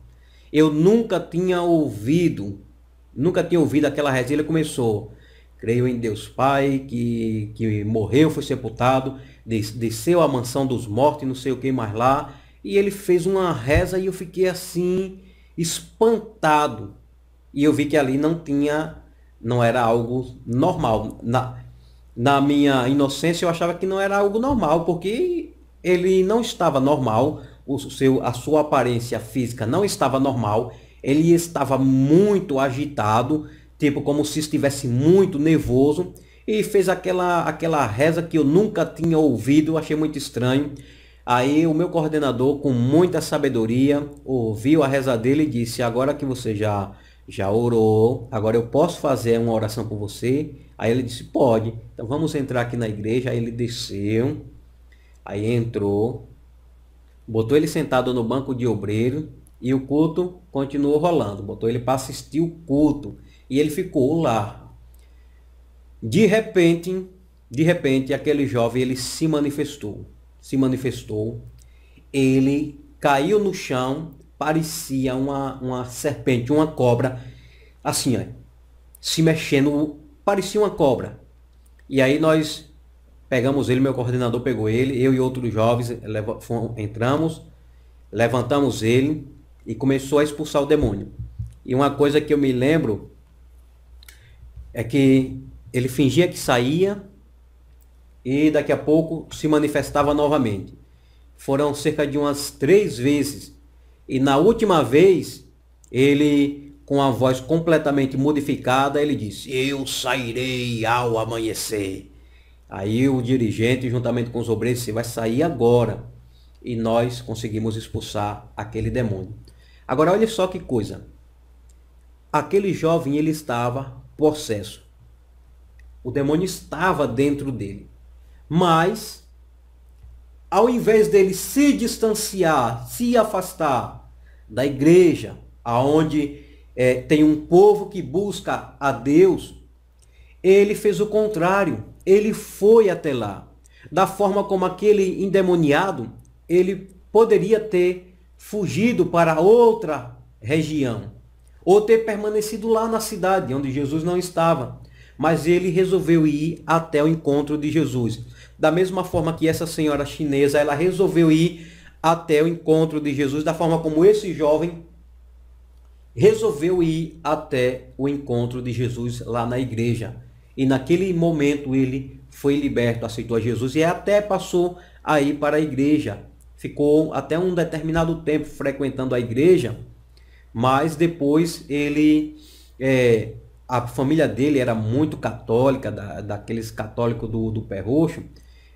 Eu nunca tinha ouvido nunca tinha ouvido aquela reza, ele começou. Creio em Deus Pai, que, que morreu, foi sepultado, des, desceu à mansão dos mortos, não sei o que mais lá. E ele fez uma reza e eu fiquei assim, espantado. E eu vi que ali não tinha, não era algo normal. Na, na minha inocência eu achava que não era algo normal, porque ele não estava normal, o seu, a sua aparência física não estava normal ele estava muito agitado, tipo como se estivesse muito nervoso, e fez aquela, aquela reza que eu nunca tinha ouvido, achei muito estranho. Aí o meu coordenador, com muita sabedoria, ouviu a reza dele e disse: Agora que você já, já orou, agora eu posso fazer uma oração com você? Aí ele disse: Pode. Então vamos entrar aqui na igreja. Aí ele desceu, aí entrou, botou ele sentado no banco de obreiro e o culto continuou rolando, botou ele para assistir o culto. E ele ficou lá. De repente, de repente, aquele jovem ele se manifestou. Se manifestou. Ele caiu no chão, parecia uma, uma serpente, uma cobra, assim, ó, se mexendo, parecia uma cobra. E aí nós pegamos ele, meu coordenador pegou ele, eu e outros jovens fomos, entramos, levantamos ele, e começou a expulsar o demônio. E uma coisa que eu me lembro é que ele fingia que saía e daqui a pouco se manifestava novamente. Foram cerca de umas três vezes. E na última vez, ele, com a voz completamente modificada, ele disse: Eu sairei ao amanhecer. Aí o dirigente, juntamente com os obreiros, disse, vai sair agora. E nós conseguimos expulsar aquele demônio. Agora olha só que coisa. Aquele jovem ele estava possesso. O demônio estava dentro dele. Mas ao invés dele se distanciar, se afastar da igreja, aonde é, tem um povo que busca a Deus, ele fez o contrário. Ele foi até lá. Da forma como aquele endemoniado, ele poderia ter fugido para outra região, ou ter permanecido lá na cidade onde Jesus não estava, mas ele resolveu ir até o encontro de Jesus. Da mesma forma que essa senhora chinesa, ela resolveu ir até o encontro de Jesus, da forma como esse jovem resolveu ir até o encontro de Jesus lá na igreja. E naquele momento ele foi liberto, aceitou a Jesus e até passou aí para a igreja ficou até um determinado tempo frequentando a igreja, mas depois ele. É, a família dele era muito católica, da, daqueles católicos do, do pé roxo.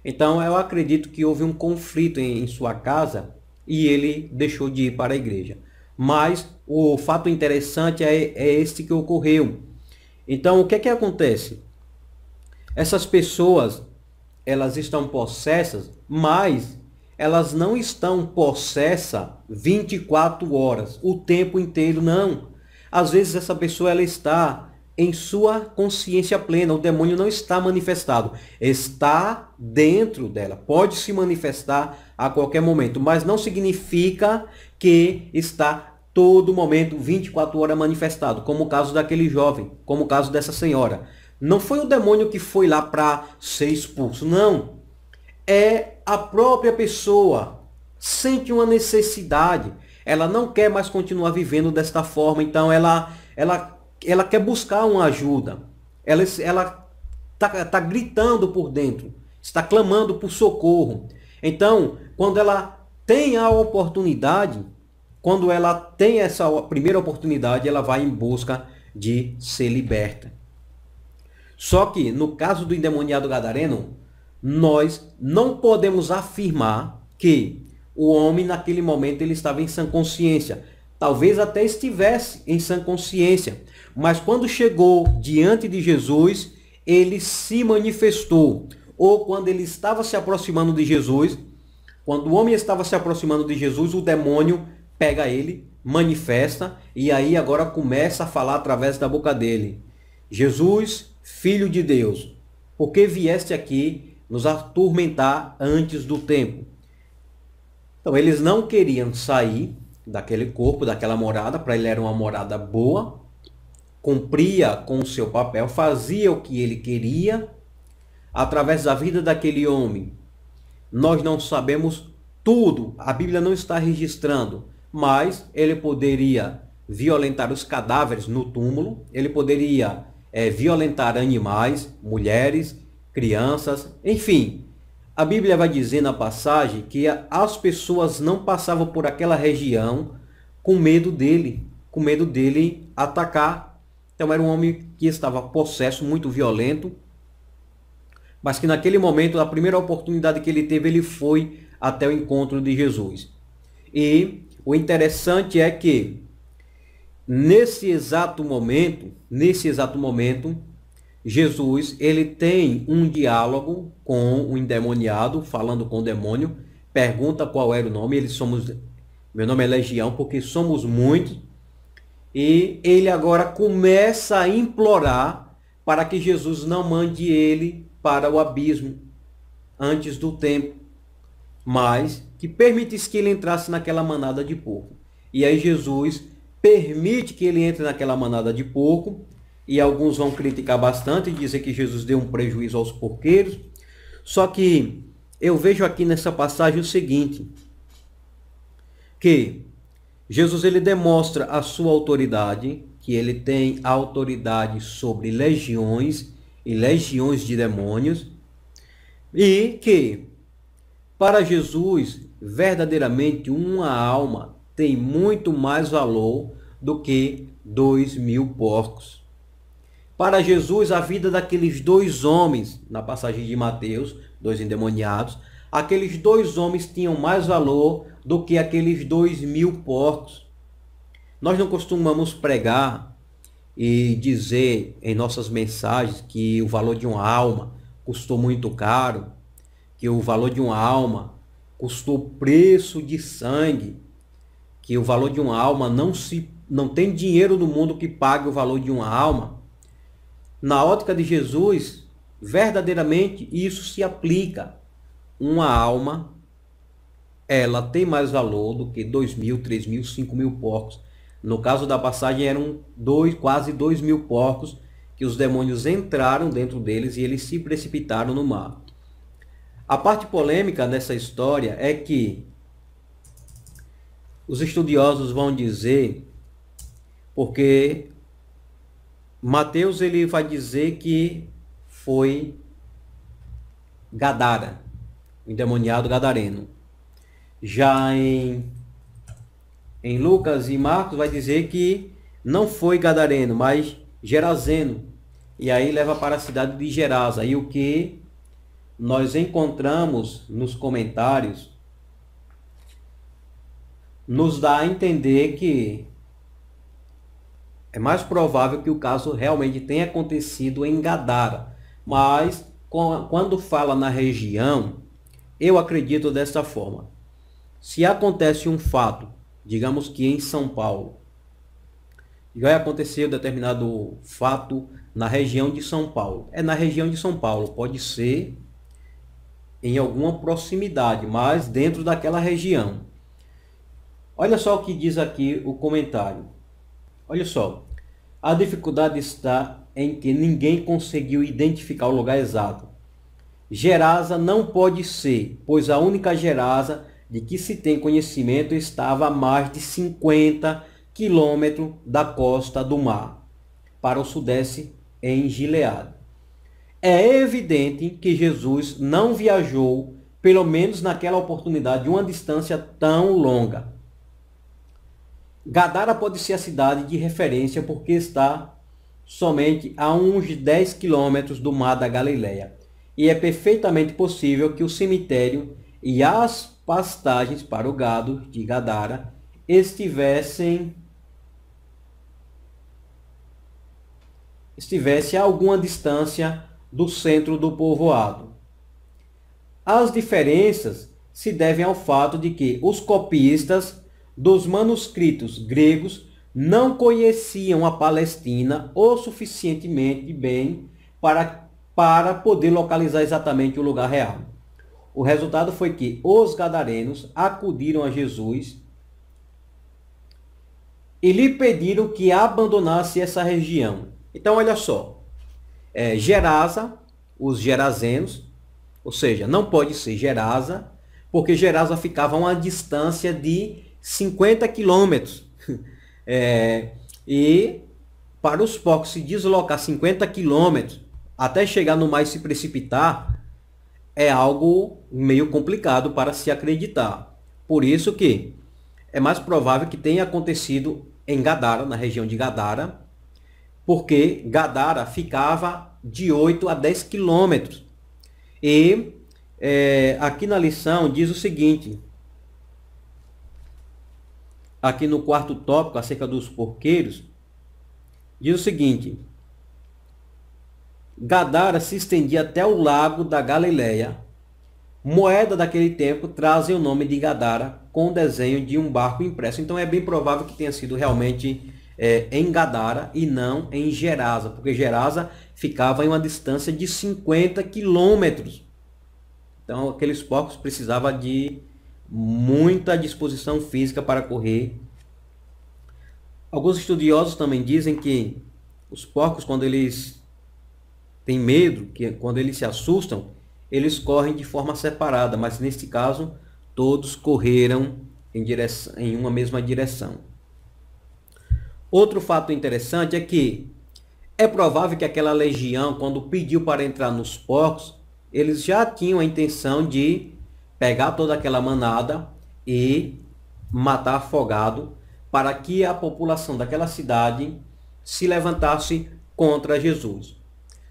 Então eu acredito que houve um conflito em, em sua casa e ele deixou de ir para a igreja. Mas o fato interessante é, é este que ocorreu. Então o que é que acontece? Essas pessoas elas estão possessas, mas elas não estão possessa 24 horas, o tempo inteiro, não. Às vezes essa pessoa ela está em sua consciência plena, o demônio não está manifestado, está dentro dela, pode se manifestar a qualquer momento, mas não significa que está todo momento 24 horas manifestado, como o caso daquele jovem, como o caso dessa senhora. Não foi o demônio que foi lá para ser expulso, não é a própria pessoa. Sente uma necessidade. Ela não quer mais continuar vivendo desta forma, então ela, ela, ela quer buscar uma ajuda. Ela está ela tá, tá, gritando por dentro, está clamando por socorro. Então, quando ela tem a oportunidade, quando ela tem essa primeira oportunidade, ela vai em busca de ser liberta. Só que no caso do endemoniado gadareno, nós não podemos afirmar que o homem naquele momento ele estava em sã consciência. Talvez até estivesse em sã consciência, mas quando chegou diante de Jesus, ele se manifestou. Ou quando ele estava se aproximando de Jesus, quando o homem estava se aproximando de Jesus, o demônio pega ele, manifesta e aí agora começa a falar através da boca dele. Jesus, filho de Deus, por que vieste aqui nos atormentar antes do tempo. Então, eles não queriam sair daquele corpo, daquela morada, para ele era uma morada boa, cumpria com o seu papel, fazia o que ele queria através da vida daquele homem. Nós não sabemos tudo, a Bíblia não está registrando, mas ele poderia violentar os cadáveres no túmulo, ele poderia é, violentar animais, mulheres, crianças, enfim. A Bíblia vai dizer na passagem que as pessoas não passavam por aquela região com medo dele, com medo dele atacar. Então era um homem que estava possesso, muito violento, mas que naquele momento, na primeira oportunidade que ele teve, ele foi até o encontro de Jesus. E o interessante é que nesse exato momento, nesse exato momento, Jesus ele tem um diálogo com o endemoniado, falando com o demônio, pergunta qual era o nome, eles somos, meu nome é Legião, porque somos muitos, e ele agora começa a implorar para que Jesus não mande ele para o abismo antes do tempo, mas que permitisse que ele entrasse naquela manada de porco. E aí Jesus permite que ele entre naquela manada de porco e alguns vão criticar bastante e dizer que Jesus deu um prejuízo aos porqueiros. Só que eu vejo aqui nessa passagem o seguinte, que Jesus ele demonstra a sua autoridade, que ele tem autoridade sobre legiões e legiões de demônios, e que para Jesus verdadeiramente uma alma tem muito mais valor do que dois mil porcos para Jesus a vida daqueles dois homens, na passagem de Mateus, dois endemoniados, aqueles dois homens tinham mais valor do que aqueles dois mil porcos. Nós não costumamos pregar e dizer em nossas mensagens que o valor de uma alma custou muito caro, que o valor de uma alma custou preço de sangue, que o valor de uma alma não se não tem dinheiro no mundo que pague o valor de uma alma. Na ótica de Jesus, verdadeiramente isso se aplica. Uma alma, ela tem mais valor do que dois mil, três mil, cinco mil porcos. No caso da passagem, eram dois, quase dois mil porcos que os demônios entraram dentro deles e eles se precipitaram no mar. A parte polêmica nessa história é que os estudiosos vão dizer, porque Mateus ele vai dizer que foi Gadara, o endemoniado gadareno. Já em, em Lucas e Marcos vai dizer que não foi gadareno, mas Gerazeno. E aí leva para a cidade de Gerasa. E o que nós encontramos nos comentários nos dá a entender que é mais provável que o caso realmente tenha acontecido em Gadara, mas quando fala na região, eu acredito desta forma. Se acontece um fato, digamos que em São Paulo, vai acontecer um determinado fato na região de São Paulo. É na região de São Paulo, pode ser em alguma proximidade, mas dentro daquela região. Olha só o que diz aqui o comentário. Olha só. A dificuldade está em que ninguém conseguiu identificar o lugar exato. Gerasa não pode ser, pois a única Gerasa de que se tem conhecimento estava a mais de 50 quilômetros da costa do mar, para o sudeste em Gileado. É evidente que Jesus não viajou, pelo menos naquela oportunidade, uma distância tão longa. Gadara pode ser a cidade de referência porque está somente a uns 10 quilômetros do mar da Galileia, e é perfeitamente possível que o cemitério e as pastagens para o gado de Gadara estivessem estivesse a alguma distância do centro do povoado. As diferenças se devem ao fato de que os copistas dos manuscritos gregos não conheciam a Palestina o suficientemente bem para, para poder localizar exatamente o lugar real. O resultado foi que os gadarenos acudiram a Jesus e lhe pediram que abandonasse essa região. Então, olha só, é, Gerasa, os gerazenos, ou seja, não pode ser Gerasa, porque Gerasa ficava a uma distância de 50 quilômetros. É, e para os porcos se deslocar 50 quilômetros até chegar no mar se precipitar é algo meio complicado para se acreditar. Por isso que é mais provável que tenha acontecido em Gadara, na região de Gadara, porque Gadara ficava de 8 a 10 quilômetros. E é, aqui na lição diz o seguinte, aqui no quarto tópico, acerca dos porqueiros, diz o seguinte: Gadara se estendia até o lago da Galileia. Moeda daquele tempo trazem o nome de Gadara com o desenho de um barco impresso. Então é bem provável que tenha sido realmente é, em Gadara e não em Gerasa, porque Gerasa ficava em uma distância de 50 quilômetros. Então aqueles porcos precisavam de muita disposição física para correr. Alguns estudiosos também dizem que os porcos, quando eles têm medo, que quando eles se assustam, eles correm de forma separada, mas neste caso, todos correram em, direção, em uma mesma direção. Outro fato interessante é que é provável que aquela legião, quando pediu para entrar nos porcos, eles já tinham a intenção de pegar toda aquela manada e matar afogado para que a população daquela cidade se levantasse contra Jesus.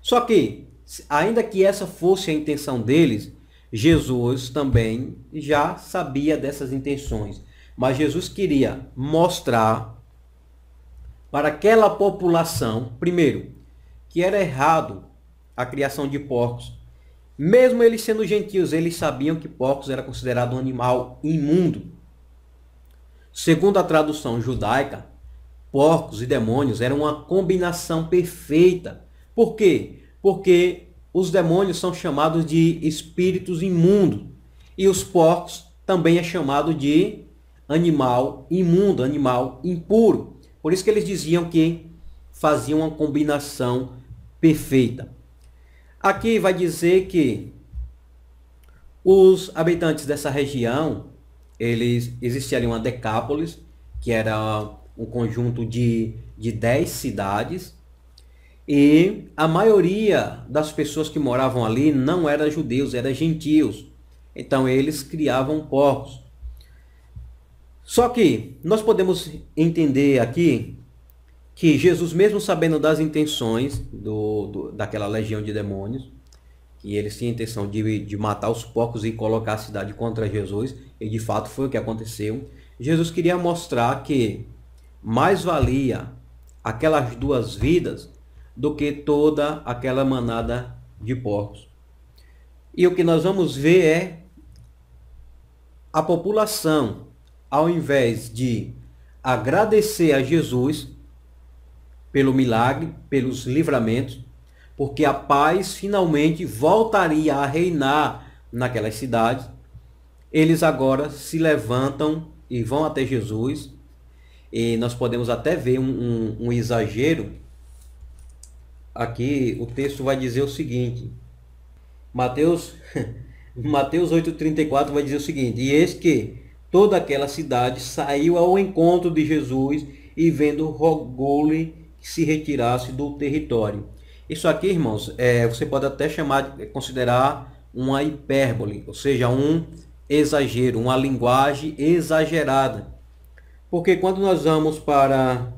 Só que, ainda que essa fosse a intenção deles, Jesus também já sabia dessas intenções. Mas Jesus queria mostrar para aquela população, primeiro, que era errado a criação de porcos, mesmo eles sendo gentios, eles sabiam que porcos era considerado um animal imundo. Segundo a tradução judaica, porcos e demônios eram uma combinação perfeita. Por quê? Porque os demônios são chamados de espíritos imundos e os porcos também é chamado de animal imundo, animal impuro. Por isso que eles diziam que faziam uma combinação perfeita. Aqui vai dizer que os habitantes dessa região, eles existia ali uma decápolis, que era um conjunto de, de cidades, e a maioria das pessoas que moravam ali não eram judeus, eram gentios. Então eles criavam porcos. Só que nós podemos entender aqui que Jesus, mesmo sabendo das intenções do, do daquela legião de demônios, que eles tinham intenção de, de matar os porcos e colocar a cidade contra Jesus, e de fato foi o que aconteceu, Jesus queria mostrar que mais valia aquelas duas vidas do que toda aquela manada de porcos. E o que nós vamos ver é a população, ao invés de agradecer a Jesus, pelo milagre, pelos livramentos, porque a paz finalmente voltaria a reinar naquelas cidades. Eles agora se levantam e vão até Jesus. E nós podemos até ver um, um, um exagero. Aqui o texto vai dizer o seguinte: Mateus, Mateus 8,34 vai dizer o seguinte: E eis que toda aquela cidade saiu ao encontro de Jesus e vendo, rogou-lhe se retirasse do território. Isso aqui, irmãos, é, você pode até chamar, é, considerar uma hipérbole, ou seja, um exagero, uma linguagem exagerada. Porque quando nós vamos para.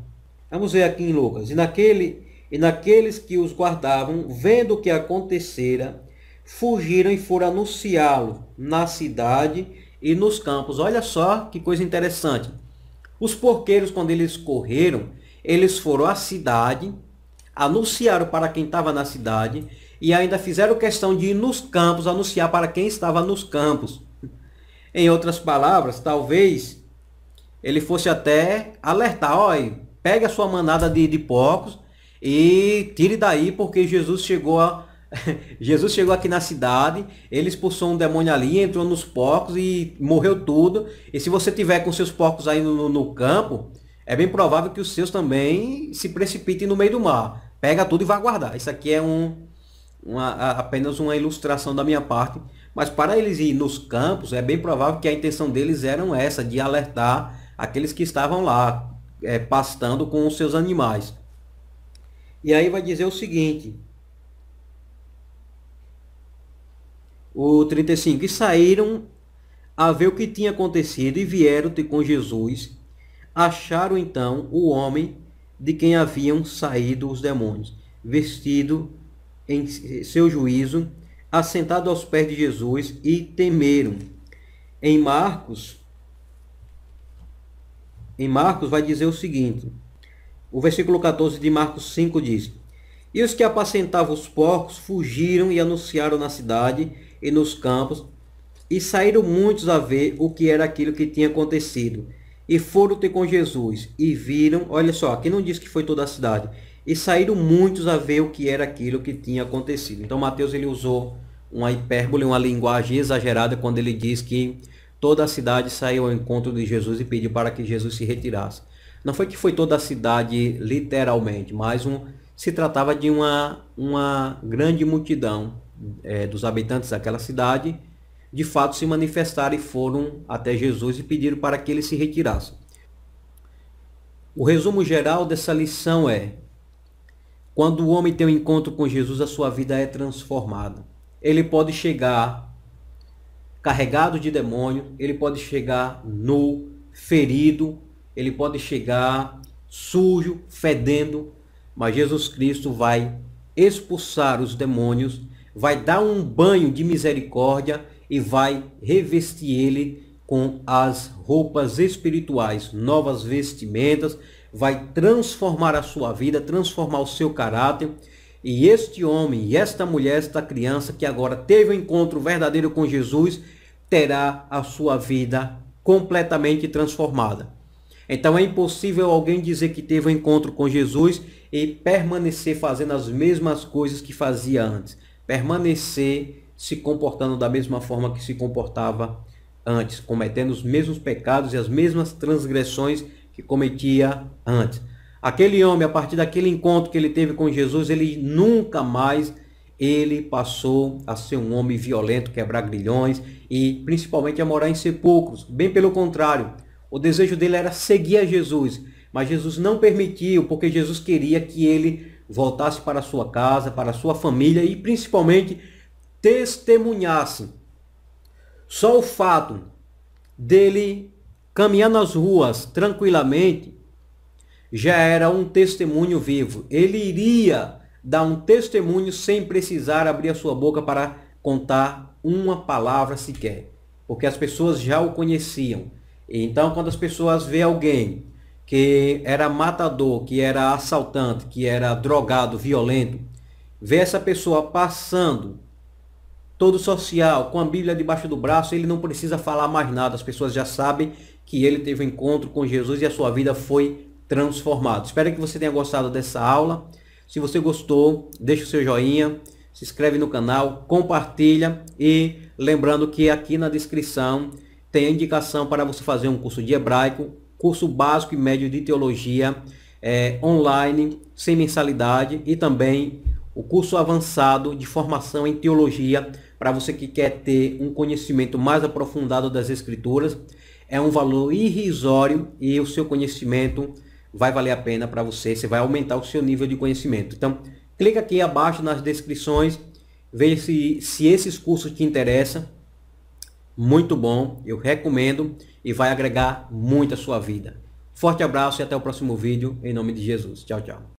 Vamos ver aqui em Lucas. E, naquele, e naqueles que os guardavam, vendo o que acontecera, fugiram e foram anunciá-lo na cidade e nos campos. Olha só que coisa interessante. Os porqueiros, quando eles correram, eles foram à cidade, anunciaram para quem estava na cidade e ainda fizeram questão de ir nos campos anunciar para quem estava nos campos. Em outras palavras, talvez ele fosse até alertar, olha, pegue a sua manada de, de porcos e tire daí, porque Jesus chegou a, Jesus chegou aqui na cidade, ele expulsou um demônio ali, entrou nos porcos e morreu tudo. E se você tiver com seus porcos aí no, no campo, é bem provável que os seus também se precipitem no meio do mar. Pega tudo e vá guardar. Isso aqui é um, uma, apenas uma ilustração da minha parte. Mas para eles ir nos campos, é bem provável que a intenção deles era essa, de alertar aqueles que estavam lá, é, pastando com os seus animais. E aí vai dizer o seguinte. O 35. E saíram a ver o que tinha acontecido e vieram-te com Jesus Acharam então o homem de quem haviam saído os demônios, vestido em seu juízo, assentado aos pés de Jesus e temeram. Em Marcos, em Marcos vai dizer o seguinte: o versículo 14 de Marcos 5 diz: E os que apacentavam os porcos fugiram e anunciaram na cidade e nos campos, e saíram muitos a ver o que era aquilo que tinha acontecido e foram ter com Jesus e viram, olha só, aqui não diz que foi toda a cidade, e saíram muitos a ver o que era aquilo que tinha acontecido. Então Mateus ele usou uma hipérbole, uma linguagem exagerada quando ele diz que toda a cidade saiu ao encontro de Jesus e pediu para que Jesus se retirasse. Não foi que foi toda a cidade literalmente, mas um, se tratava de uma, uma grande multidão é, dos habitantes daquela cidade de fato se manifestaram e foram até Jesus e pediram para que ele se retirasse. O resumo geral dessa lição é: quando o homem tem um encontro com Jesus, a sua vida é transformada. Ele pode chegar carregado de demônio, ele pode chegar nu, ferido, ele pode chegar sujo, fedendo, mas Jesus Cristo vai expulsar os demônios, vai dar um banho de misericórdia e vai revestir ele com as roupas espirituais, novas vestimentas, vai transformar a sua vida, transformar o seu caráter. E este homem, e esta mulher, esta criança que agora teve o um encontro verdadeiro com Jesus, terá a sua vida completamente transformada. Então é impossível alguém dizer que teve um encontro com Jesus e permanecer fazendo as mesmas coisas que fazia antes. Permanecer se comportando da mesma forma que se comportava antes, cometendo os mesmos pecados e as mesmas transgressões que cometia antes. Aquele homem, a partir daquele encontro que ele teve com Jesus, ele nunca mais ele passou a ser um homem violento, quebrar grilhões e principalmente a morar em sepulcros. Bem pelo contrário, o desejo dele era seguir a Jesus, mas Jesus não permitiu, porque Jesus queria que ele voltasse para sua casa, para sua família e principalmente testemunhasse só o fato dele caminhar nas ruas tranquilamente já era um testemunho vivo. Ele iria dar um testemunho sem precisar abrir a sua boca para contar uma palavra sequer, porque as pessoas já o conheciam. Então, quando as pessoas vê alguém que era matador, que era assaltante, que era drogado, violento, vê essa pessoa passando todo social, com a Bíblia debaixo do braço, ele não precisa falar mais nada. As pessoas já sabem que ele teve um encontro com Jesus e a sua vida foi transformada. Espero que você tenha gostado dessa aula. Se você gostou, deixa o seu joinha, se inscreve no canal, compartilha e lembrando que aqui na descrição tem a indicação para você fazer um curso de hebraico, curso básico e médio de teologia é, online, sem mensalidade e também o curso avançado de formação em teologia para você que quer ter um conhecimento mais aprofundado das escrituras. É um valor irrisório e o seu conhecimento vai valer a pena para você, você vai aumentar o seu nível de conhecimento. Então, clica aqui abaixo nas descrições, veja se, se esses cursos te interessam. Muito bom, eu recomendo e vai agregar muito à sua vida. Forte abraço e até o próximo vídeo, em nome de Jesus. Tchau, tchau.